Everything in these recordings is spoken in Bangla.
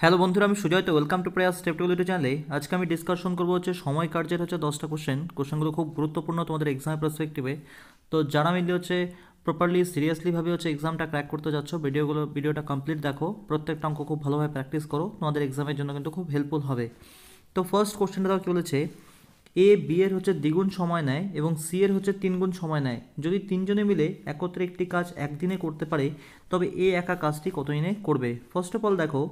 হ্যালো বন্ধুরা আমি সুজয় তো welcome to prayer step two চ্যানেলে আজকে আমি ডিসকাশন করবো হচ্ছে সময় কার্যের হচ্ছে দশটা কোশ্চেন কোশ্চেনগুলো খুব গুরুত্বপূর্ণ তোমাদের এক্সামের পার্সপেক্টিভে তো যারা মিলে হচ্ছে প্রপারলি সিরিয়াসলিভাবে হচ্ছে এক্সামটা ক্র্যাক করতে যাচ্ছ ভিডিওগুলো ভিডিওটা কমপ্লিট দেখো প্রত্যেকটা অঙ্ক খুব ভালোভাবে প্র্যাকটিস করো তোমাদের এক্সামের জন্য কিন্তু খুব হেল্পফুল হবে তো ফার্স্ট কোশ্চেনটা তারা কি বলেছে এ বি এর হচ্ছে দ্বিগুণ সময় নেয় এবং সি এর হচ্ছে তিনগুণ সময় নেয় যদি তিনজনে মিলে একত্রে একটি কাজ একদিনে করতে পারে তবে এ একা কাজটি কতদিনে করবে ফার্স্ট অফ অল দেখো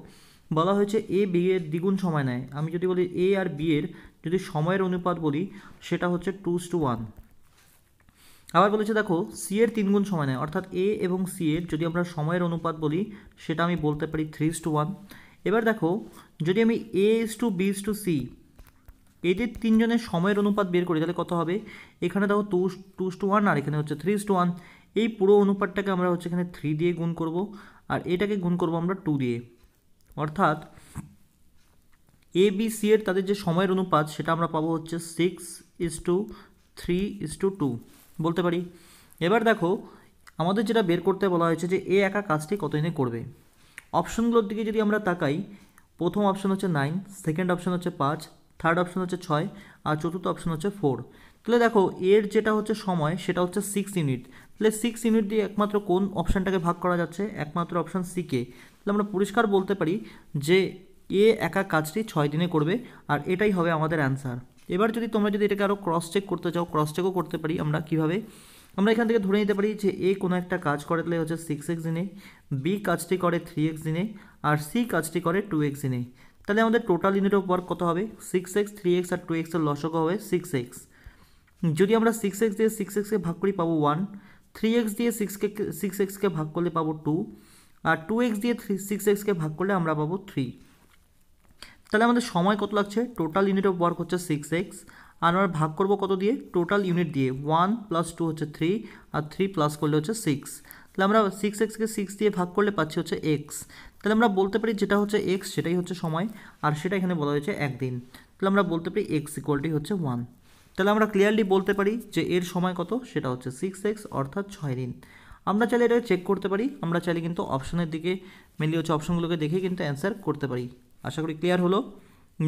বলা হয়েছে এ বি এর দ্বিগুণ সময় নেয় আমি যদি বলি এ আর বি এর যদি সময়ের অনুপাত বলি সেটা হচ্ছে টু টু ওয়ান আবার বলেছে দেখো সি এর তিনগুণ সময় নেয় অর্থাৎ এ এবং সি এর যদি আমরা সময়ের অনুপাত বলি সেটা আমি বলতে পারি থ্রি টু ওয়ান এবার দেখো যদি আমি A is to B is to C এদের তিনজনের সময়ের অনুপাত বের করি তাহলে কত হবে এখানে দেখো টু টু টু ওয়ান আর এখানে হচ্ছে থ্রি টু ওয়ান এই পুরো অনুপাতটাকে আমরা হচ্ছে এখানে থ্রি দিয়ে গুণ করব আর এটাকে গুণ করব আমরা টু দিয়ে অর্থাৎ এ বি সি এর তাদের যে সময়ের অনুপাত সেটা আমরা পাবো হচ্ছে six is to three is to two বলতে পারি এবার দেখো আমাদের যেটা বের করতে বলা হয়েছে যে এ একা কাজটি কতদিনে করবে অপশনগুলোর দিকে যদি আমরা তাকাই প্রথম অপশন হচ্ছে নাইন সেকেন্ড অপশন হচ্ছে পাঁচ থার্ড অপশন হচ্ছে ছয় আর চতুর্থ অপশন হচ্ছে ফোর তাহলে দেখো এর যেটা হচ্ছে সময় সেটা হচ্ছে সিক্স ইউনিট তাহলে সিক্স ইউনিট দিয়ে একমাত্র কোন অপশানটাকে ভাগ করা যাচ্ছে একমাত্র অপশান সিকে তাহলে আমরা পরিষ্কার বলতে পারি যে এ একা কাজটি ছয় দিনে করবে আর এটাই হবে আমাদের অ্যান্সার এবার যদি তোমরা যদি এটাকে আরও ক্রস চেক করতে চাও ক্রস চেকও করতে পারি আমরা কিভাবে আমরা এখান থেকে ধরে নিতে পারি যে এ কোনো একটা কাজ করে তাহলে হচ্ছে সিক্স এক্স দিনে বি কাজটি করে থ্রি এক্স দিনে আর সি কাজটি করে টু এক্স দিনে তাহলে আমাদের টোটাল ইউনিট অফ ওয়ার্ক কত হবে সিক্স এক্স থ্রি এক্স আর টু এক্সের লসক হবে সিক্স এক্স যদি আমরা সিক্স এক্স দিয়ে সিক্স এক্সকে ভাগ করি পাবো ওয়ান থ্রি এক্স দিয়ে সিক্সকে সিক্স এক্সকে ভাগ করলে পাবো টু আর টু এক্স দিয়ে থ্রি সিক্স এক্সকে ভাগ করলে আমরা পাবো থ্রি তাহলে আমাদের সময় কত লাগছে টোটাল ইউনিট অফ ওয়ার্ক হচ্ছে সিক্স এক্স আর আমরা ভাগ করব কত দিয়ে টোটাল ইউনিট দিয়ে ওয়ান প্লাস টু হচ্ছে থ্রি আর থ্রি প্লাস করলে হচ্ছে সিক্স তাহলে আমরা সিক্স এক্সকে সিক্স দিয়ে ভাগ করলে পাচ্ছি হচ্ছে এক্স তাহলে আমরা বলতে পারি যেটা হচ্ছে এক্স সেটাই হচ্ছে সময় আর সেটা এখানে বলা হয়েছে একদিন তাহলে আমরা বলতে পারি এক্স ইকুয়ালটি হচ্ছে ওয়ান তাহলে আমরা ক্লিয়ারলি বলতে পারি যে এর সময় কত সেটা হচ্ছে সিক্স এক্স অর্থাৎ ছয় দিন আমরা চাইলে এটা চেক করতে পারি আমরা চাইলে কিন্তু অপশনের দিকে মেনলি হচ্ছে অপশনগুলোকে দেখে কিন্তু অ্যান্সার করতে পারি আশা করি ক্লিয়ার হলো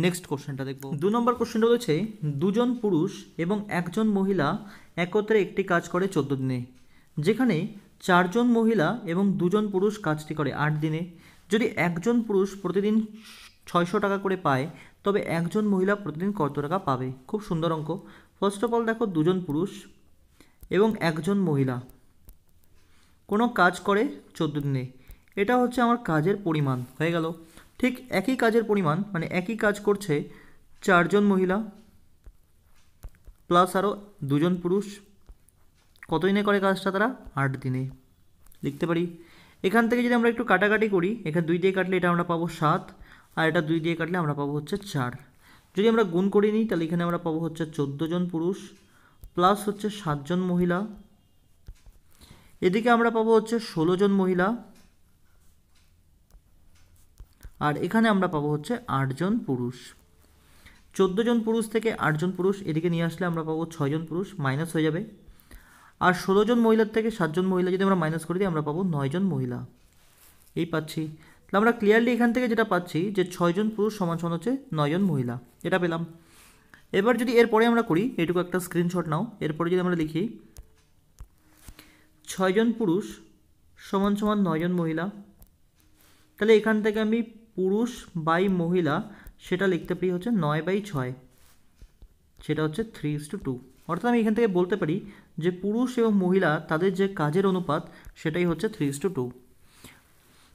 নেক্সট কোশ্চেনটা দেখব দু নম্বর কোশ্চেনটা রয়েছে দুজন পুরুষ এবং একজন মহিলা একত্রে একটি কাজ করে চোদ্দ দিনে যেখানে চারজন মহিলা এবং দুজন পুরুষ কাজটি করে আট দিনে যদি একজন পুরুষ প্রতিদিন ছয়শো টাকা করে পায় তবে একজন মহিলা প্রতিদিন কত টাকা পাবে খুব সুন্দর অঙ্ক ফার্স্ট অফ অল দেখো দুজন পুরুষ এবং একজন মহিলা কোনো কাজ করে চোদ্দ দিনে এটা হচ্ছে আমার কাজের পরিমাণ হয়ে গেল ঠিক একই কাজের পরিমাণ মানে একই কাজ করছে চারজন মহিলা প্লাস আরও দুজন পুরুষ কত দিনে করে কাজটা তারা আট দিনে লিখতে পারি এখান থেকে যদি আমরা একটু কাটাকাটি করি এখানে দুই দিয়ে কাটলে এটা আমরা পাবো সাত আর এটা দুই দিয়ে কাটলে আমরা পাবো হচ্ছে চার যদি আমরা গুণ করে নিই তাহলে এখানে আমরা পাবো হচ্ছে চোদ্দো জন পুরুষ প্লাস হচ্ছে সাতজন মহিলা এদিকে আমরা পাবো হচ্ছে ষোলো জন মহিলা আর এখানে আমরা পাবো হচ্ছে আটজন পুরুষ চোদ্দো জন পুরুষ থেকে আটজন পুরুষ এদিকে নিয়ে আসলে আমরা পাবো ছয়জন পুরুষ মাইনাস হয়ে যাবে আর ষোলো জন মহিলার থেকে সাতজন মহিলা যদি আমরা মাইনাস করে দিই আমরা পাবো নয়জন মহিলা এই পাচ্ছি তাহলে আমরা ক্লিয়ারলি এখান থেকে যেটা পাচ্ছি যে ছয়জন পুরুষ সমান সমান হচ্ছে নয়জন মহিলা এটা পেলাম এবার যদি এরপরে আমরা করি এটুকু একটা স্ক্রিনশট নাও এরপরে যদি আমরা লিখি ছয়জন পুরুষ সমান সমান নয়জন মহিলা তাহলে এখান থেকে আমি পুরুষ বাই মহিলা সেটা লিখতে পারি হচ্ছে নয় বাই ছয় সেটা হচ্ছে থ্রি ইস টু টু অর্থাৎ আমি এখান থেকে বলতে পারি যে পুরুষ এবং মহিলা তাদের যে কাজের অনুপাত সেটাই হচ্ছে থ্রি টু টু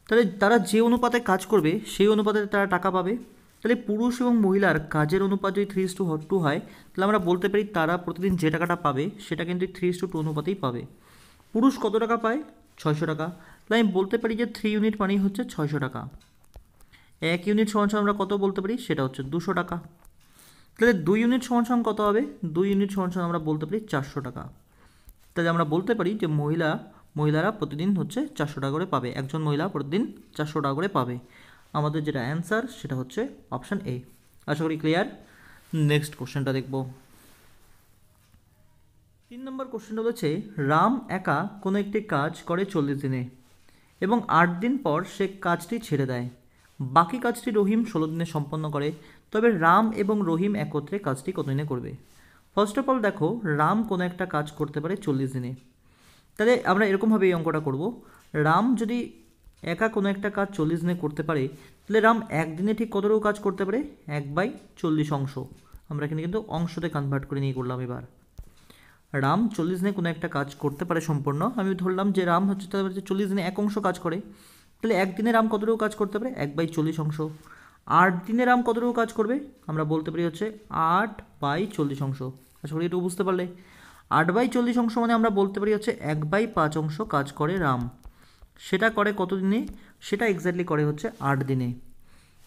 তাহলে তারা যে অনুপাতে কাজ করবে সেই অনুপাতে তারা টাকা পাবে তাহলে পুরুষ এবং মহিলার কাজের অনুপাত যদি থ্রি টু টু টু হয় তাহলে আমরা বলতে পারি তারা প্রতিদিন যে টাকাটা পাবে সেটা কিন্তু থ্রি টু টু অনুপাতেই পাবে পুরুষ কত টাকা পায় ছয়শো টাকা তাহলে আমি বলতে পারি যে থ্রি ইউনিট মানেই হচ্ছে ছয়শো টাকা এক ইউনিট সমান সমান আমরা কত বলতে পারি সেটা হচ্ছে দুশো টাকা তাহলে দুই ইউনিট সমান সমান কত হবে দুই ইউনিট সমান সমান আমরা বলতে পারি চারশো টাকা তাহলে আমরা বলতে পারি যে মহিলা মহিলারা প্রতিদিন হচ্ছে চারশো টাকা করে পাবে একজন মহিলা প্রতিদিন চারশো টাকা করে পাবে আমাদের যেটা অ্যান্সার সেটা হচ্ছে অপশান এ আশা করি ক্লিয়ার নেক্সট কোশ্চেনটা দেখব তিন নম্বর কোশ্চেনটা হচ্ছে রাম একা কোনো একটি কাজ করে চল্লিশ দিনে এবং আট দিন পর সে কাজটি ছেড়ে দেয় বাকি কাজটি রহিম ষোলো দিনে সম্পন্ন করে তবে রাম এবং রহিম একত্রে কাজটি কতদিনে করবে ফার্স্ট অফ অল দেখো রাম কোনো একটা কাজ করতে পারে চল্লিশ দিনে তাহলে আমরা এরকমভাবে এই অঙ্কটা করব রাম যদি একা কোনো একটা কাজ চল্লিশ দিনে করতে পারে তাহলে রাম একদিনে ঠিক কতটুকু কাজ করতে পারে এক বাই চল্লিশ অংশ আমরা এখানে কিন্তু অংশতে কনভার্ট করে নিয়ে করলাম এবার রাম চল্লিশ দিনে কোনো একটা কাজ করতে পারে সম্পূর্ণ আমি ধরলাম যে রাম হচ্ছে তাদের চল্লিশ দিনে এক অংশ কাজ করে তাহলে একদিনের আম কতটুকু কাজ করতে পারে এক বাই চল্লিশ অংশ আট দিনে রাম কতটুকু কাজ করবে আমরা বলতে পারি হচ্ছে আট বাই চল্লিশ অংশ আশা করি এটুকু বুঝতে পারলে আট বাই চল্লিশ অংশ মানে আমরা বলতে পারি হচ্ছে এক বাই পাঁচ অংশ কাজ করে রাম সেটা করে কত দিনে সেটা এক্স্যাক্টলি করে হচ্ছে আট দিনে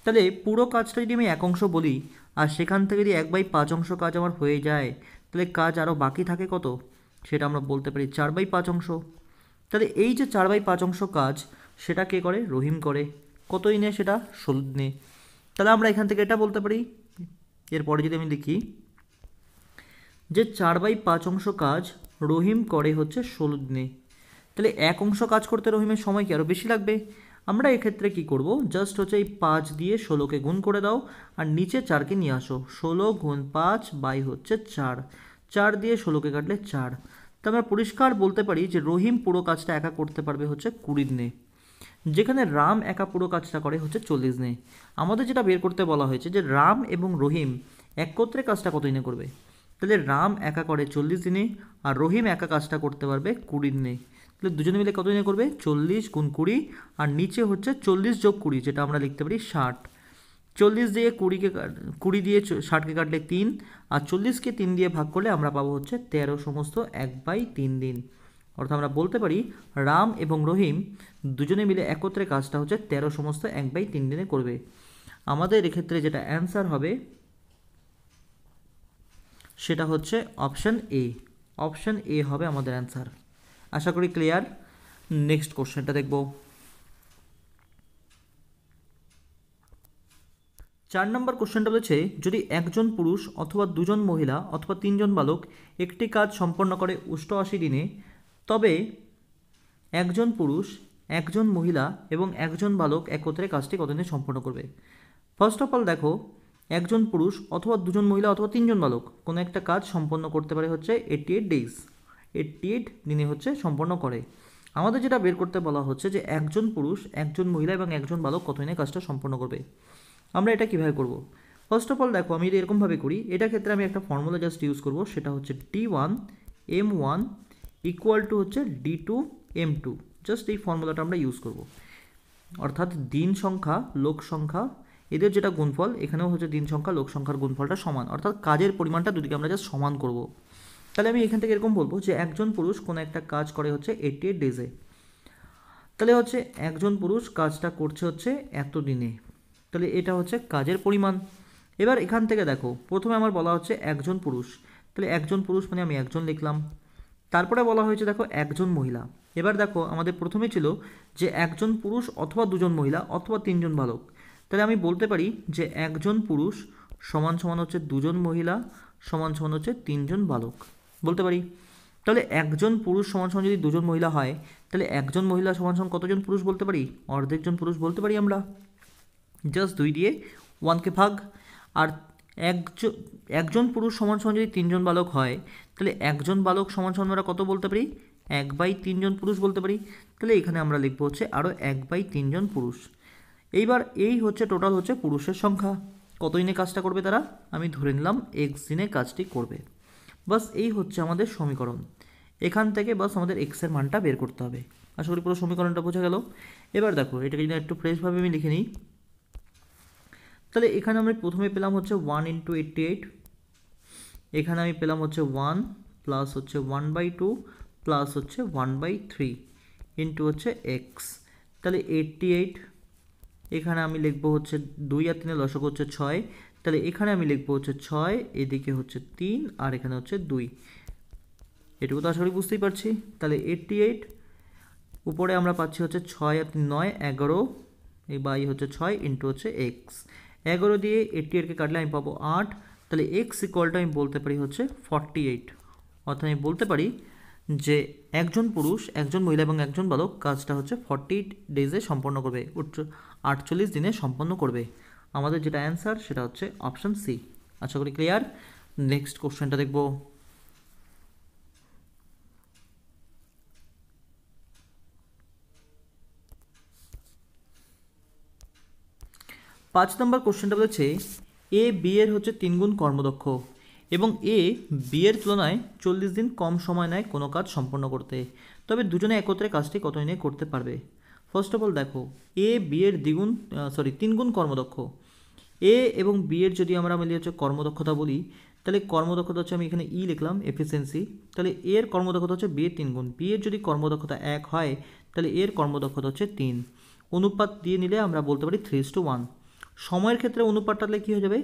তাহলে পুরো কাজটা যদি আমি এক অংশ বলি আর সেখান থেকে যদি এক বাই পাঁচ অংশ কাজ আমার হয়ে যায় তাহলে কাজ আরও বাকি থাকে কত সেটা আমরা বলতে পারি চার বাই পাঁচ অংশ তাহলে এই যে চার বাই পাঁচ অংশ কাজ সেটা কে করে রহিম করে কত ইনে সেটা ষোলো দিনে তাহলে আমরা এখান থেকে এটা বলতে পারি এরপরে যদি আমি দেখি যে চার বাই পাঁচ অংশ কাজ রহিম করে হচ্ছে ষোলো দিনে তাহলে এক অংশ কাজ করতে রহিমের সময় কি আরও বেশি লাগবে আমরা এক্ষেত্রে কি করব জাস্ট হচ্ছে এই পাঁচ দিয়ে ষোলোকে গুণ করে দাও আর নিচে চারকে নিয়ে আসো ষোলো গুণ পাঁচ বাই হচ্ছে চার চার দিয়ে ষোলোকে কাটলে চার তো আমরা পরিষ্কার বলতে পারি যে রহিম পুরো কাজটা একা করতে পারবে হচ্ছে কুড়ি দিনে যেখানে রাম একা পুরো কাজটা করে হচ্ছে চল্লিশ দিনে আমাদের যেটা বের করতে বলা হয়েছে যে রাম এবং রহিম একত্রে কাজটা কত দিনে করবে তাহলে রাম একা করে চল্লিশ দিনে আর রহিম একা কাজটা করতে পারবে কুড়ি দিনে তাহলে দুজনে মিলে কত দিনে করবে চল্লিশ গুণ কুড়ি আর নিচে হচ্ছে চল্লিশ যোগ কুড়ি যেটা আমরা লিখতে পারি ষাট চল্লিশ দিয়ে কুড়িকে কুড়ি দিয়ে ষাটকে কাটলে তিন আর চল্লিশকে তিন দিয়ে ভাগ করলে আমরা পাবো হচ্ছে তেরো সমস্ত এক বাই তিন দিন অর্থাৎ আমরা বলতে পারি রাম এবং রহিম দুজনে মিলে একত্রে কাজটা হচ্ছে তেরো সমস্ত এক বাই তিন দিনে করবে আমাদের এক্ষেত্রে যেটা অ্যান্সার হবে সেটা হচ্ছে অপশান এ অপশান এ হবে আমাদের অ্যান্সার আশা করি ক্লিয়ার নেক্সট কোশ্চেনটা দেখব চার নম্বর কোশ্চেনটা বলেছে যদি একজন পুরুষ অথবা দুজন মহিলা অথবা তিনজন বালক একটি কাজ সম্পন্ন করে আশি দিনে তবে একজন পুরুষ একজন মহিলা এবং একজন বালক একত্রে কাজটি কতদিনে সম্পন্ন করবে ফার্স্ট অফ অল দেখো একজন পুরুষ অথবা দুজন মহিলা অথবা তিনজন বালক কোনো একটা কাজ সম্পন্ন করতে পারে হচ্ছে eighty eight days eighty eight দিনে হচ্ছে সম্পন্ন করে আমাদের যেটা বের করতে বলা হচ্ছে যে একজন পুরুষ একজন মহিলা এবং একজন বালক কতদিনে কাজটা সম্পন্ন করবে আমরা এটা কীভাবে করব ফার্স্ট অফ অল দেখো আমি যদি এরকমভাবে করি এটা ক্ষেত্রে আমি একটা ফর্মুলা জাস্ট ইউজ করব সেটা হচ্ছে T one M one equal to হচ্ছে D two M two just এই ফর্মুলাটা আমরা ইউজ করব অর্থাৎ দিন সংখ্যা লোক সংখ্যা এদের যেটা গুণফল এখানেও হচ্ছে দিন সংখ্যা লোক সংখ্যার গুণফলটা সমান অর্থাৎ কাজের পরিমাণটা দুদিকে আমরা জাস্ট সমান করব তাহলে আমি এখান থেকে এরকম বলবো যে একজন পুরুষ কোনো একটা কাজ করে হচ্ছে এইটি এইট ডেজে তাহলে হচ্ছে একজন পুরুষ কাজটা করছে হচ্ছে এত দিনে তাহলে এটা হচ্ছে কাজের পরিমাণ এবার এখান থেকে দেখো প্রথমে আমার বলা হচ্ছে একজন পুরুষ তাহলে একজন পুরুষ মানে আমি একজন লিখলাম তারপরে বলা হয়েছে দেখো একজন মহিলা এবার দেখো আমাদের প্রথমে ছিল যে একজন পুরুষ অথবা দুজন মহিলা অথবা তিনজন বালক তাহলে আমি বলতে পারি যে একজন পুরুষ সমান সমান হচ্ছে দুজন মহিলা সমান সমান হচ্ছে তিনজন বালক বলতে পারি তাহলে একজন পুরুষ সমান সমান যদি দুজন মহিলা হয় তাহলে একজন মহিলা সমান সমান কতজন পুরুষ বলতে পারি অর্ধেকজন পুরুষ বলতে পারি আমরা জাস্ট দুই দিয়ে ওয়ানকে ভাগ আর একজন একজন পুরুষ সমান সমান যদি তিনজন বালক হয় তাহলে একজন বালক সমান সমান আমরা কত বলতে পারি এক বাই তিনজন পুরুষ বলতে পারি তাহলে এখানে আমরা লিখবো হচ্ছে আরও এক বাই তিনজন পুরুষ এইবার এই হচ্ছে টোটাল হচ্ছে পুরুষের সংখ্যা কত দিনে কাজটা করবে তারা আমি ধরে নিলাম এক্স দিনে কাজটি করবে বাস এই হচ্ছে আমাদের সমীকরণ এখান থেকে বাস আমাদের এক্সের মানটা বের করতে হবে আশা করি পুরো সমীকরণটা বোঝা গেল এবার দেখো এটাকে যদি একটু ফ্রেশভাবে আমি লিখে নিই তাহলে এখানে আমি প্রথমে পেলাম হচ্ছে ওয়ান ইন্টু এইটটি এইট এখানে আমি পেলাম হচ্ছে ওয়ান প্লাস হচ্ছে ওয়ান বাই টু প্লাস হচ্ছে ওয়ান বাই থ্রি ইন্টু হচ্ছে এক্স তাহলে এইটটি এইট এখানে আমি লিখব হচ্ছে দুই আর তিনে লসক হচ্ছে ছয় তাহলে এখানে আমি লিখবো হচ্ছে ছয় এদিকে হচ্ছে তিন আর এখানে হচ্ছে দুই এটুকু তো আশা করি বুঝতেই পারছি তাহলে এইটটি এইট উপরে আমরা পাচ্ছি হচ্ছে ছয় আর নয় এগারো এই বাই হচ্ছে ছয় ইন্টু হচ্ছে এক্স এগারো দিয়ে এইটটি এইটকে কাটলে আমি পাবো আট তাহলে এক্স ইকুয়ালটা আমি বলতে পারি হচ্ছে ফর্টি এইট অর্থাৎ আমি বলতে পারি যে একজন পুরুষ একজন মহিলা এবং একজন বালক কাজটা হচ্ছে ফর্টি ডেজে সম্পন্ন করবে আটচল্লিশ দিনে সম্পন্ন করবে আমাদের যেটা অ্যান্সার সেটা হচ্ছে অপশান সি আশা করি ক্লিয়ার নেক্সট কোশ্চেনটা দেখবো পাঁচ নম্বর কোশ্চেনটা বলেছে এ বি এর হচ্ছে তিন গুণ কর্মদক্ষ এবং এ বি এর তুলনায় চল্লিশ দিন কম সময় নেয় কোনো কাজ সম্পন্ন করতে তবে দুজনে একত্রে কাজটি কত দিনে করতে পারবে ফার্স্ট অফ অল দেখো এ বি এর দ্বিগুণ সরি তিনগুণ কর্মদক্ষ এ এবং বি এর যদি আমরা মিলিয়ে হচ্ছে কর্মদক্ষতা বলি তাহলে কর্মদক্ষতা হচ্ছে আমি এখানে ই লিখলাম এফিসিয়েন্সি তাহলে এর কর্মদক্ষতা হচ্ছে বি এর তিন গুণ বি এর যদি কর্মদক্ষতা এক হয় তাহলে এর কর্মদক্ষতা হচ্ছে তিন অনুপাত দিয়ে নিলে আমরা বলতে পারি থ্রি টু ওয়ান সময়ের ক্ষেত্রে অনুপাতটা তাহলে কী হয়ে যাবে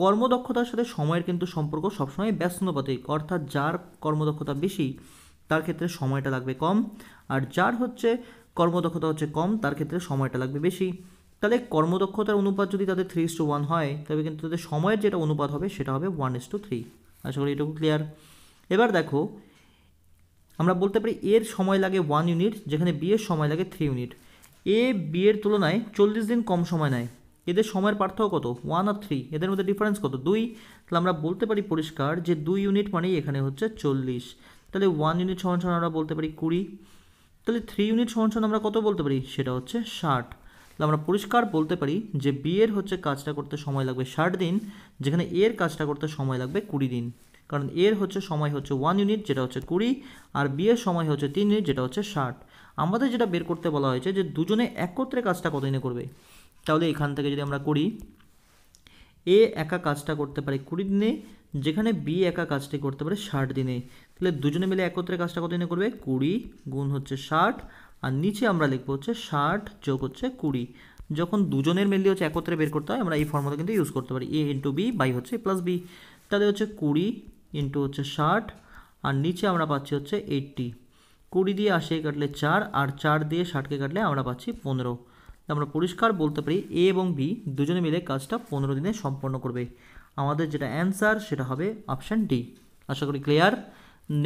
কর্মদক্ষতার সাথে সময়ের কিন্তু সম্পর্ক সবসময় ব্যস্তপাতিক অর্থাৎ যার কর্মদক্ষতা বেশি তার ক্ষেত্রে সময়টা লাগবে কম আর যার হচ্ছে কর্মদক্ষতা হচ্ছে কম তার ক্ষেত্রে সময়টা লাগবে বেশি তাহলে কর্মদক্ষতার অনুপাত যদি তাদের থ্রি টু ওয়ান হয় তবে কিন্তু তাদের সময়ের যেটা অনুপাত হবে সেটা হবে ওয়ান ইস টু থ্রি আশা করি এটুকু ক্লিয়ার এবার দেখো আমরা বলতে পারি এর সময় লাগে ওয়ান ইউনিট যেখানে বিয়ের সময় লাগে থ্রি ইউনিট এ বিয়ের তুলনায় চল্লিশ দিন কম সময় নেয় এদের সময়ের পার্থক্য কত ওয়ান আর থ্রি এদের মধ্যে ডিফারেন্স কত দুই তাহলে আমরা বলতে পারি পরিষ্কার যে দুই ইউনিট মানেই এখানে হচ্ছে চল্লিশ তাহলে ওয়ান ইউনিট সমান সমান আমরা বলতে পারি কুড়ি তাহলে থ্রি ইউনিট সমান সমান আমরা কত বলতে পারি সেটা হচ্ছে ষাট তাহলে আমরা পরিষ্কার বলতে পারি যে বিয়ের হচ্ছে কাজটা করতে সময় লাগবে ষাট দিন যেখানে এর কাজটা করতে সময় লাগবে কুড়ি দিন কারণ এর হচ্ছে সময় হচ্ছে ওয়ান ইউনিট যেটা হচ্ছে কুড়ি আর বিয়ের সময় হচ্ছে তিন ইউনিট যেটা হচ্ছে ষাট আমাদের যেটা বের করতে বলা হয়েছে যে দুজনে একত্রে কাজটা কতদিনে করবে তাহলে এখান থেকে যদি আমরা করি এ একা কাজটা করতে পারে কুড়ি দিনে যেখানে বি একা কাজটি করতে পারে ষাট দিনে তাহলে দুজনে মিলে একত্রে কাজটা কত দিনে করবে কুড়ি গুণ হচ্ছে ষাট আর নিচে আমরা লিখবো হচ্ছে ষাট যোগ হচ্ছে কুড়ি যখন দুজনের মিলিয়ে হচ্ছে একত্রে বের করতে হয় আমরা এই ফর্মুলা কিন্তু ইউজ করতে পারি এ ইন্টু বি বাই হচ্ছে প্লাস বি তাহলে হচ্ছে কুড়ি ইন্টু হচ্ছে ষাট আর নিচে আমরা পাচ্ছি হচ্ছে এইটটি কুড়ি দিয়ে আশি কাটলে চার আর চার দিয়ে ষাটকে কাটলে আমরা পাচ্ছি পনেরো আমরা পরিষ্কার বলতে পারি এ এবং বি দুজনে মিলে কাজটা পনেরো দিনে সম্পন্ন করবে আমাদের যেটা অ্যান্সার সেটা হবে অপশান ডি আশা করি ক্লিয়ার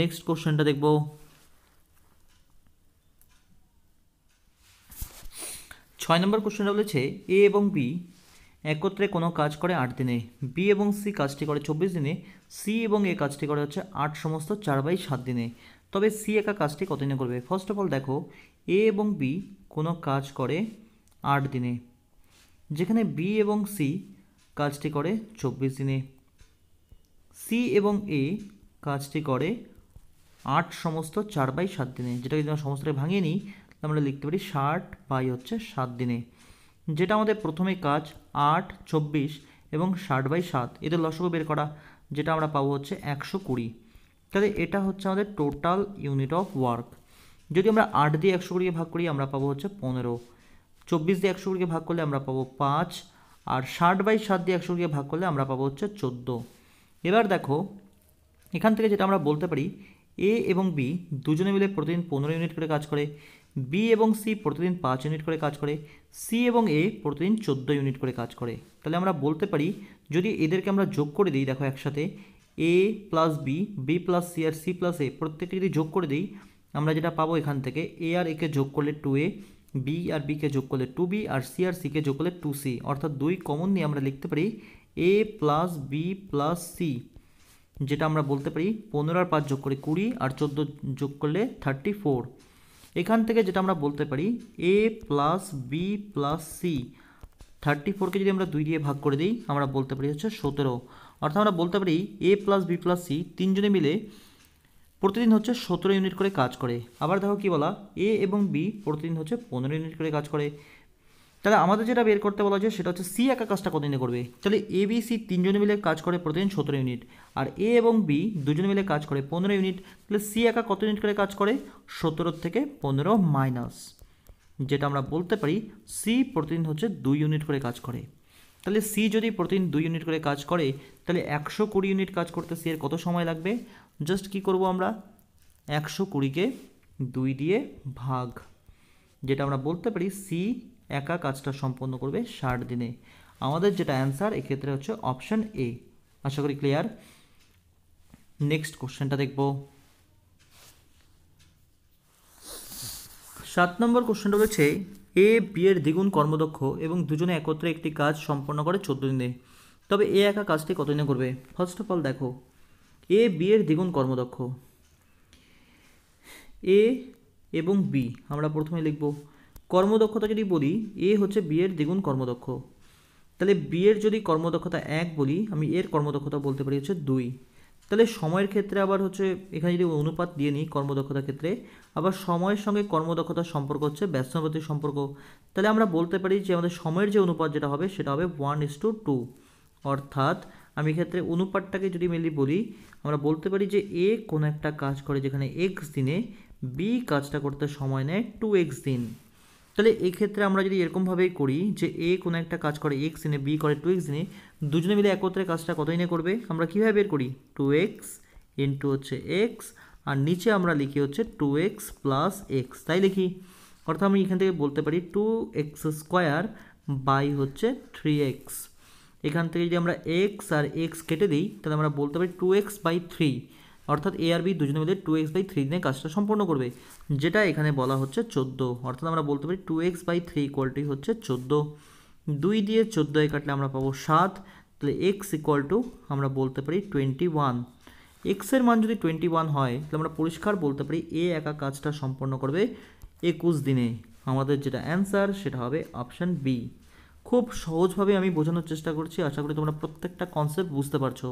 নেক্সট কোশ্চেনটা দেখব ছয় নম্বর কোশ্চেনটা বলেছে এ এবং বি একত্রে কোনো কাজ করে আট দিনে বি এবং সি কাজটি করে চব্বিশ দিনে সি এবং এ কাজটি করে হচ্ছে আট সমস্ত চার বাই সাত দিনে তবে সি একা কাজটি কতদিনে করবে ফার্স্ট অফ অল দেখো এ এবং বি কোনো কাজ করে আট দিনে যেখানে বি এবং সি কাজটি করে চব্বিশ দিনে সি এবং এ কাজটি করে আট সমস্ত চার বাই সাত দিনে যেটা যদি আমরা সমস্তটা ভাঙিয়ে নিই আমরা লিখতে পারি ষাট বাই হচ্ছে সাত দিনে যেটা আমাদের প্রথমে কাজ আট চব্বিশ এবং ষাট বাই সাত এদের লসক বের করা যেটা আমরা পাবো হচ্ছে একশো কুড়ি তাহলে এটা হচ্ছে আমাদের টোটাল ইউনিট অফ ওয়ার্ক যদি আমরা আট দিয়ে একশো কুড়িকে ভাগ করি আমরা পাবো হচ্ছে পনেরো চব্বিশ দিয়ে একশো ভাগ করলে আমরা পাবো পাঁচ আর ষাট বাই সাত দিয়ে একশো ভাগ করলে আমরা পাবো হচ্ছে চোদ্দো এবার দেখো এখান থেকে যেটা আমরা বলতে পারি এ এবং বি দুজনে মিলে প্রতিদিন পনেরো ইউনিট করে কাজ করে বি এবং সি প্রতিদিন পাঁচ ইউনিট করে কাজ করে সি এবং এ প্রতিদিন চোদ্দো ইউনিট করে কাজ করে তাহলে আমরা বলতে পারি যদি এদেরকে আমরা যোগ করে দিই দেখো একসাথে A plus B B plus C আর সি প্লাস এ প্রত্যেককে যদি যোগ করে দিই আমরা যেটা পাবো এখান থেকে এ আর একে যোগ করলে টু এ বি আর বিকে যোগ করলে টু বি আর সি আর সিকে যোগ করলে টু সি অর্থাৎ দুই কমন নিয়ে আমরা লিখতে পারি A plus B plus C যেটা আমরা বলতে পারি পনেরো আর পাঁচ যোগ করে কুড়ি আর চোদ্দ যোগ করলে থার্টি ফোর এখান থেকে যেটা আমরা বলতে পারি A plus B plus C thirty ফোরকে যদি আমরা দুই দিয়ে ভাগ করে দিই আমরা বলতে পারি হচ্ছে সতেরো অর্থাৎ আমরা বলতে পারি A plus B plus C তিনজনে মিলে প্রতিদিন হচ্ছে সতেরো ইউনিট করে কাজ করে আবার দেখো কী বলা এ এবং বি প্রতিদিন হচ্ছে পনেরো ইউনিট করে কাজ করে তাহলে আমাদের যেটা বের করতে বলা হয়েছে সেটা হচ্ছে সি একা কাজটা কতদিনে করবে তাহলে এ বি সি তিনজনে মিলে কাজ করে প্রতিদিন সতেরো ইউনিট আর এ এবং বি দুজনে মিলে কাজ করে পনেরো ইউনিট তাহলে সি একা কত ইউনিট করে কাজ করে সতেরো থেকে পনেরো মাইনাস যেটা আমরা বলতে পারি সি প্রতিদিন হচ্ছে দুই ইউনিট করে কাজ করে তাহলে সি যদি প্রতিদিন দুই ইউনিট করে কাজ করে তাহলে একশো কুড়ি ইউনিট কাজ করতে সি এর কত সময় লাগবে জাস্ট কি করব আমরা একশো কুড়িকে দুই দিয়ে ভাগ যেটা আমরা বলতে পারি সি একা কাজটা সম্পন্ন করবে ষাট দিনে আমাদের যেটা অ্যান্সার এক্ষেত্রে হচ্ছে অপশান এ আশা করি ক্লিয়ার নেক্সট কোশ্চেনটা দেখব সাত নম্বর কোশ্চেনটা রয়েছে এ বি এর দ্বিগুণ কর্মদক্ষ এবং দুজনে একত্রে একটি কাজ সম্পন্ন করে চোদ্দ দিনে তবে এ একা কাজটি কত দিনে করবে ফার্স্ট অফ অল দেখো এ বি এর দ্বিগুণ কর্মদক্ষ এ এবং বি আমরা প্রথমে লিখব কর্মদক্ষতা যদি বলি এ হচ্ছে বি এর দ্বিগুণ কর্মদক্ষ তাহলে বি এর যদি কর্মদক্ষতা এক বলি আমি এর কর্মদক্ষতা বলতে পারি হচ্ছে দুই তাহলে সময়ের ক্ষেত্রে আবার হচ্ছে এখানে যদি অনুপাত দিয়ে নিই কর্মদক্ষতার ক্ষেত্রে আবার সময়ের সঙ্গে কর্মদক্ষতার সম্পর্ক হচ্ছে ব্যস্তনপাতির সম্পর্ক তাহলে আমরা বলতে পারি যে আমাদের সময়ের যে অনুপাত যেটা হবে সেটা হবে ওয়ান ইস টু টু অর্থাৎ আমি এক্ষেত্রে অনুপাতটাকে যদি মেনলি বলি আমরা বলতে পারি যে এ কোনো একটা কাজ করে যেখানে এক্স দিনে বি কাজটা করতে সময় নেয় টু এক্স দিন তাহলে এক্ষেত্রে আমরা যদি এরকমভাবেই করি যে এ কোনো একটা কাজ করে এক্স দিনে বি করে টু এক্স দিনে দুজনে মিলে একত্রে কাজটা কত দিনে করবে আমরা কীভাবে বের করি টু এক্স ইন্টু হচ্ছে এক্স আর নিচে আমরা লিখি হচ্ছে টু এক্স প্লাস এক্স তাই লিখি অর্থাৎ আমি এখান থেকে বলতে পারি টু এক্স স্কোয়ার বাই হচ্ছে থ্রি এক্স এখান থেকে যদি আমরা এক্স আর এক্স কেটে দিই তাহলে আমরা বলতে পারি টু এক্স বাই থ্রি অর্থাৎ এ আর বি দুজনে মিলে টু এক্স বাই থ্রি দিনে কাজটা সম্পূর্ণ করবে যেটা এখানে বলা হচ্ছে চোদ্দো অর্থাৎ আমরা বলতে পারি টু এক্স বাই থ্রি ইকোয়ালটি হচ্ছে চোদ্দো দুই দিয়ে চোদ্দোয় কাটলে আমরা পাবো সাত তাহলে এক্স ইকোয়াল টু আমরা বলতে পারি টোয়েন্টি ওয়ান এক্সের মান যদি টোয়েন্টি ওয়ান হয় তাহলে আমরা পরিষ্কার বলতে পারি এ একা কাজটা সম্পন্ন করবে একুশ দিনে আমাদের যেটা অ্যান্সার সেটা হবে অপশান বি খুব সহজভাবে আমি বোঝানোর চেষ্টা করছি আশা করি তোমরা প্রত্যেকটা কনসেপ্ট বুঝতে পারছো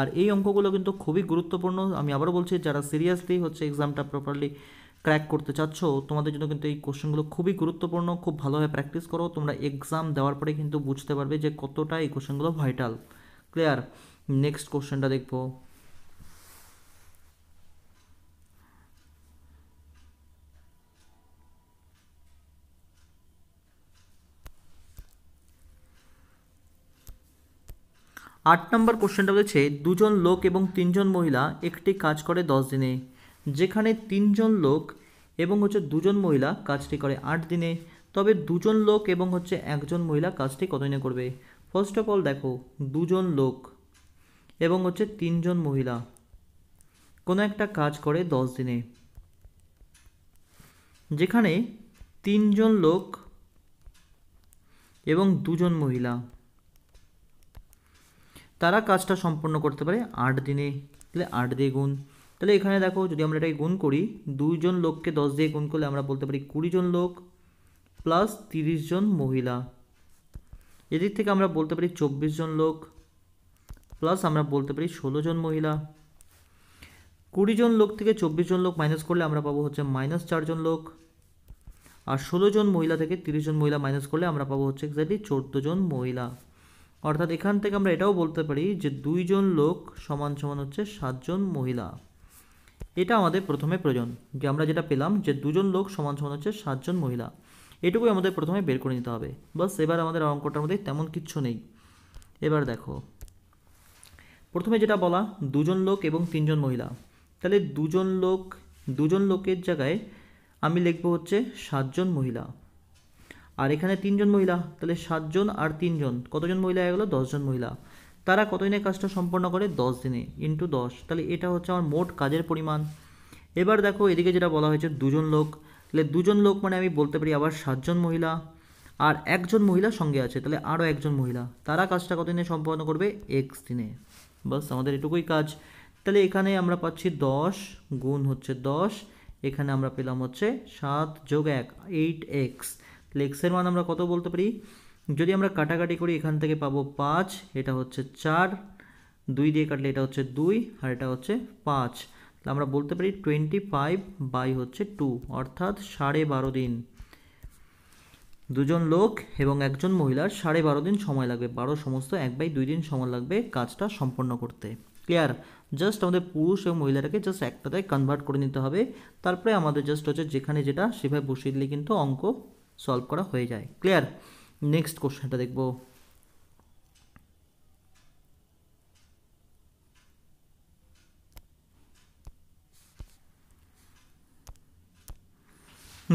আর এই অঙ্কগুলো কিন্তু খুবই গুরুত্বপূর্ণ আমি আবারও বলছি যারা সিরিয়াসলি হচ্ছে এক্সামটা প্রপারলি ক্র্যাক করতে চাচ্ছ তোমাদের জন্য কিন্তু এই কোশ্চেনগুলো খুবই গুরুত্বপূর্ণ খুব ভালোভাবে প্র্যাকটিস করো তোমরা এক্সাম দেওয়ার পরে কিন্তু বুঝতে পারবে যে কতটা এই কোশ্চেনগুলো ভাইটাল ক্লিয়ার নেক্সট কোশ্চেনটা দেখবো আট নম্বর কোশ্চেনটা বলেছে দুজন লোক এবং তিনজন মহিলা একটি কাজ করে দশ দিনে যেখানে তিনজন লোক এবং হচ্ছে দুজন মহিলা কাজটি করে আট দিনে তবে দুজন লোক এবং হচ্ছে একজন মহিলা কাজটি কতদিনে করবে ফার্স্ট অফ অল দেখো দুজন লোক এবং হচ্ছে তিনজন মহিলা কোনো একটা কাজ করে দশ দিনে যেখানে তিনজন লোক এবং দুজন মহিলা তারা কাজটা সম্পন্ন করতে পারে আট দিনে তাহলে আট দিয়ে গুণ তাহলে এখানে দেখো যদি আমরা এটাকে গুণ করি দুইজন লোককে দশ দিয়ে গুণ করলে আমরা বলতে পারি কুড়িজন লোক প্লাস তিরিশ জন মহিলা এদিক থেকে আমরা বলতে পারি চব্বিশ জন লোক প্লাস আমরা বলতে পারি ষোলো জন মহিলা কুড়ি জন লোক থেকে চব্বিশ জন লোক মাইনাস করলে আমরা পাবো হচ্ছে মাইনাস চারজন লোক আর ষোলো জন মহিলা থেকে তিরিশ জন মহিলা মাইনাস করলে আমরা পাবো হচ্ছে এক্স্যাক্টলি চোদ্দো জন মহিলা অর্থাৎ এখান থেকে আমরা এটাও বলতে পারি যে দুইজন লোক সমান সমান হচ্ছে সাতজন মহিলা এটা আমাদের প্রথমে প্রয়োজন যে আমরা যেটা পেলাম যে দুজন লোক সমান সমান হচ্ছে সাতজন মহিলা এটুকুই আমাদের প্রথমে বের করে নিতে হবে বাস এবার আমাদের অঙ্কটার মধ্যে তেমন কিচ্ছু নেই এবার দেখো প্রথমে যেটা বলা দুজন লোক এবং তিনজন মহিলা তাহলে দুজন লোক দুজন লোকের জায়গায় আমি লিখবো হচ্ছে সাতজন মহিলা আর এখানে তিনজন মহিলা তাহলে সাতজন আর তিনজন কতজন মহিলা হয়ে গেলো দশজন মহিলা তারা কতদিনে কাজটা সম্পন্ন করে দশ দিনে ইন্টু দশ তাহলে এটা হচ্ছে আমার মোট কাজের পরিমাণ এবার দেখো এদিকে যেটা বলা হয়েছে দুজন লোক তাহলে দুজন লোক মানে আমি বলতে পারি আবার সাতজন মহিলা আর একজন মহিলা সঙ্গে আছে তাহলে আরও একজন মহিলা তারা কাজটা কতদিনে সম্পন্ন করবে এক্স দিনে বাস আমাদের এটুকুই কাজ তাহলে এখানে আমরা পাচ্ছি দশ গুণ হচ্ছে দশ এখানে আমরা পেলাম হচ্ছে সাত যোগ এক এইট এক্স লেক্সের মান আমরা কত বলতে পারি যদি আমরা কাটাকাটি করি এখান থেকে পাবো পাঁচ এটা হচ্ছে চার দুই দিয়ে কাটলে এটা হচ্ছে দুই আর এটা হচ্ছে পাঁচ তাহলে আমরা বলতে পারি টোয়েন্টি ফাইভ বাই হচ্ছে টু অর্থাৎ সাড়ে বারো দিন দুজন লোক এবং একজন মহিলার সাড়ে বারো দিন সময় লাগবে বারো সমস্ত এক বাই দুই দিন সময় লাগবে কাজটা সম্পন্ন করতে ক্লিয়ার জাস্ট আমাদের পুরুষ এবং মহিলাটাকে জাস্ট একটাতে কনভার্ট করে নিতে হবে তারপরে আমাদের জাস্ট হচ্ছে যেখানে যেটা সেভাবে বসিয়ে দিলে কিন্তু অঙ্ক সলভ করা হয়ে যায় ক্লিয়ার নেক্সট কোশ্চেনটা দেখব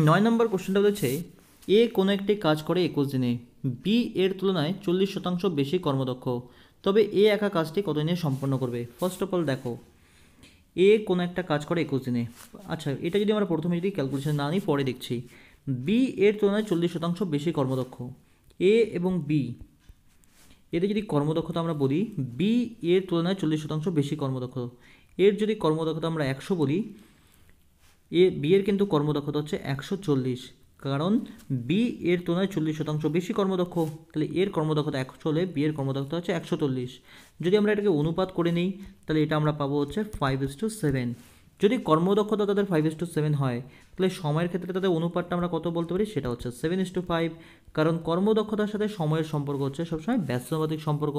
নয় নম্বর কোশ্চেনটা বলেছে এ কোনো একটি কাজ করে একুশ দিনে বি এর তুলনায় চল্লিশ শতাংশ বেশি কর্মদক্ষ তবে এ একা কাজটি কত দিনে সম্পন্ন করবে ফার্স্ট অফ অল দেখো এ কোনো একটা কাজ করে একুশ দিনে আচ্ছা এটা যদি আমরা প্রথমে যদি ক্যালকুলেশন না নিই পরে দেখছি বি এর তুলনায় চল্লিশ শতাংশ বেশি কর্মদক্ষ এ এবং বি এতে যদি কর্মদক্ষতা আমরা বলি বি এর তুলনায় চল্লিশ শতাংশ বেশি কর্মদক্ষ এর যদি কর্মদক্ষতা আমরা একশো বলি এ বি এর কিন্তু কর্মদক্ষতা হচ্ছে একশো চল্লিশ কারণ বি এর তুলনায় চল্লিশ শতাংশ বেশি কর্মদক্ষ তাহলে এর কর্মদক্ষতা একশো হলে বি এর কর্মদক্ষতা হচ্ছে একশো চল্লিশ যদি আমরা এটাকে অনুপাত করে নিই তাহলে এটা আমরা পাবো হচ্ছে ফাইভ ইস টু সেভেন যদি কর্মদক্ষতা তাদের ফাইভ ইস টু সেভেন হয় তাহলে সময়ের ক্ষেত্রে তাদের অনুপাতটা আমরা কত বলতে পারি সেটা হচ্ছে সেভেন ইস টু ফাইভ কারণ কর্মদক্ষতার সাথে সময়ের সম্পর্ক হচ্ছে সবসময় ব্যস্তবাদিক সম্পর্ক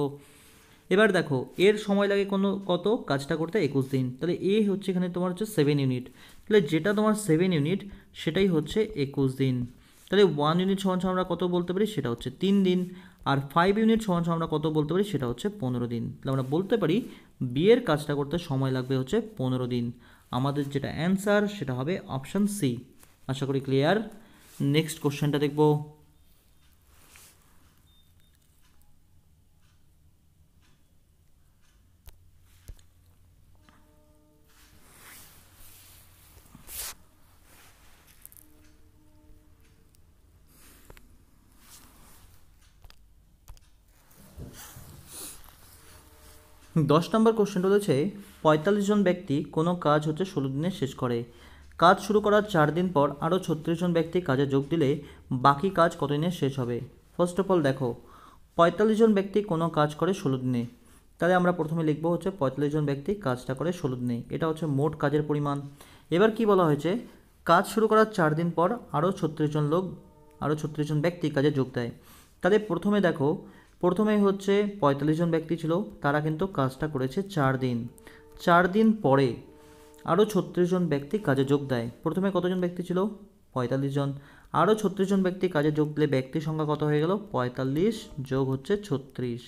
এবার দেখো এর সময় লাগে কোনো কত কাজটা করতে একুশ দিন তাহলে এ হচ্ছে এখানে তোমার হচ্ছে সেভেন ইউনিট তাহলে যেটা তোমার সেভেন ইউনিট সেটাই হচ্ছে একুশ দিন তাহলে ওয়ান ইউনিট সমান আমরা কত বলতে পারি সেটা হচ্ছে তিন দিন আর ফাইভ ইউনিট সমান আমরা কত বলতে পারি সেটা হচ্ছে পনেরো দিন তাহলে আমরা বলতে পারি বিয়ের কাজটা করতে সময় লাগবে হচ্ছে পনেরো দিন আমাদের যেটা অ্যান্সার সেটা হবে অপশান সি আশা করি ক্লিয়ার নেক্সট কোশ্চেনটা দেখবো দশ নম্বর কোশ্চেনটা রয়েছে পঁয়তাল্লিশ জন ব্যক্তি কোনো কাজ হচ্ছে ষোলো দিনে শেষ করে কাজ শুরু করার চার দিন পর আরও ছত্রিশ জন ব্যক্তি কাজে যোগ দিলে বাকি কাজ কতদিনে শেষ হবে ফার্স্ট অফ অল দেখো পঁয়তাল্লিশ জন ব্যক্তি কোনো কাজ করে ষোলো দিনে তাহলে আমরা প্রথমে লিখব হচ্ছে পঁয়তাল্লিশ জন ব্যক্তি কাজটা করে ষোলো দিনে এটা হচ্ছে মোট কাজের পরিমাণ এবার কি বলা হয়েছে কাজ শুরু করার চার দিন পর আরও ছত্রিশ জন লোক আরও ছত্রিশ জন ব্যক্তি কাজে যোগ দেয় তাহলে প্রথমে দেখো প্রথমে হচ্ছে পঁয়তাল্লিশ জন ব্যক্তি ছিল তারা কিন্তু কাজটা করেছে চার দিন চার দিন পরে আরও ছত্রিশ জন ব্যক্তি কাজে যোগ দেয় প্রথমে কতজন ব্যক্তি ছিল পঁয়তাল্লিশ জন আরও ছত্রিশ জন ব্যক্তি কাজে যোগ দিলে ব্যক্তির সংখ্যা কত হয়ে গেল পঁয়তাল্লিশ যোগ হচ্ছে ছত্রিশ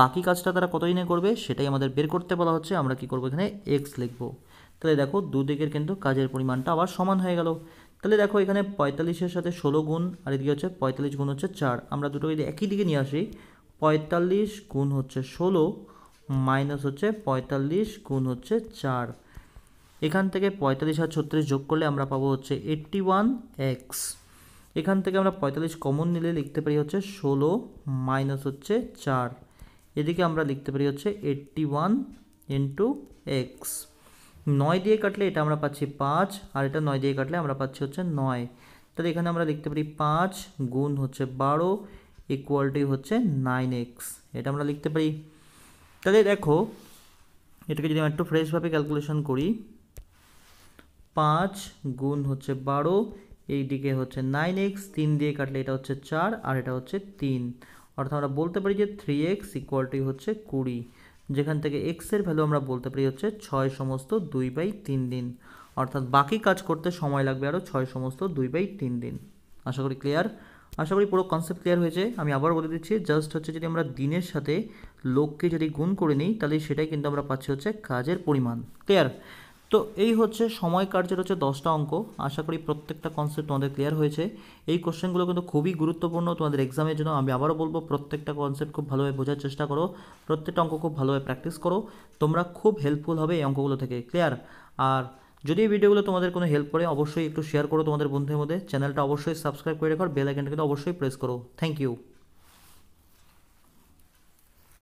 বাকি কাজটা তারা কত দিনে করবে সেটাই আমাদের বের করতে বলা হচ্ছে আমরা কি করবো এখানে এক্স লিখব তাহলে দেখো দুদিকের কিন্তু কাজের পরিমাণটা আবার সমান হয়ে গেল তাহলে দেখো এখানে পঁয়তাল্লিশের সাথে ষোলো গুণ আর এদিকে হচ্ছে পঁয়তাল্লিশ গুণ হচ্ছে চার আমরা দুটো যদি একই দিকে নিয়ে আসি পঁয়তাল্লিশ গুণ হচ্ছে ষোলো মাইনাস হচ্ছে পঁয়তাল্লিশ গুণ হচ্ছে চার এখান থেকে পঁয়তাল্লিশ আর ছত্রিশ যোগ করলে আমরা পাবো হচ্ছে এইট্টি ওয়ান এক্স এখান থেকে আমরা পঁয়তাল্লিশ কমন নিলে লিখতে পারি হচ্ছে ষোলো মাইনাস হচ্ছে চার এদিকে আমরা লিখতে পারি হচ্ছে এইট্টি ওয়ান ইন্টু এক্স নয় দিয়ে কাটলে এটা আমরা পাচ্ছি পাঁচ আর এটা নয় দিয়ে কাটলে আমরা পাচ্ছি হচ্ছে নয় তাহলে এখানে আমরা লিখতে পারি পাঁচ গুণ হচ্ছে বারো ইকুয়ালটি হচ্ছে নাইন এক্স এটা আমরা লিখতে পারি তাহলে দেখো এটাকে যদি আমি একটু ফ্রেশভাবে ক্যালকুলেশন করি পাঁচ গুণ হচ্ছে বারো এই দিকে হচ্ছে নাইন এক্স তিন দিয়ে কাটলে এটা হচ্ছে চার আর এটা হচ্ছে তিন অর্থাৎ আমরা বলতে পারি যে থ্রি এক্স ইকুয়ালটি হচ্ছে কুড়ি যেখান থেকে এক্সের ভ্যালু আমরা বলতে পারি হচ্ছে ছয় সমস্ত দুই বাই তিন দিন অর্থাৎ বাকি কাজ করতে সময় লাগবে আরও ছয় সমস্ত দুই বাই তিন দিন আশা করি ক্লিয়ার আশা করি পুরো কনসেপ্ট ক্লিয়ার হয়েছে আমি আবার বলে দিচ্ছি জাস্ট হচ্ছে যদি আমরা দিনের সাথে লোককে যদি গুণ করে নিই তাহলে সেটাই কিন্তু আমরা পাচ্ছি হচ্ছে কাজের পরিমাণ ক্লিয়ার তো এই হচ্ছে সময় কার্যের হচ্ছে দশটা অঙ্ক আশা করি প্রত্যেকটা কনসেপ্ট তোমাদের ক্লিয়ার হয়েছে এই কোশ্চেনগুলো কিন্তু খুবই গুরুত্বপূর্ণ তোমাদের এক্সামের জন্য আমি আবারও বলবো প্রত্যেকটা কনসেপ্ট খুব ভালোভাবে বোঝার চেষ্টা করো প্রত্যেকটা অঙ্ক খুব ভালোভাবে প্র্যাকটিস করো তোমরা খুব হেল্পফুল হবে এই অঙ্কগুলো থেকে ক্লিয়ার আর যদি এই ভিডিওগুলো তোমাদের কোনো হেল্প করে অবশ্যই একটু শেয়ার করো তোমাদের বন্ধুদের মধ্যে চ্যানেলটা অবশ্যই সাবস্ক্রাইব করে রেখো বেল আইকনটা কিন্তু অবশ্যই প্রেস করো থ্যাংক ইউ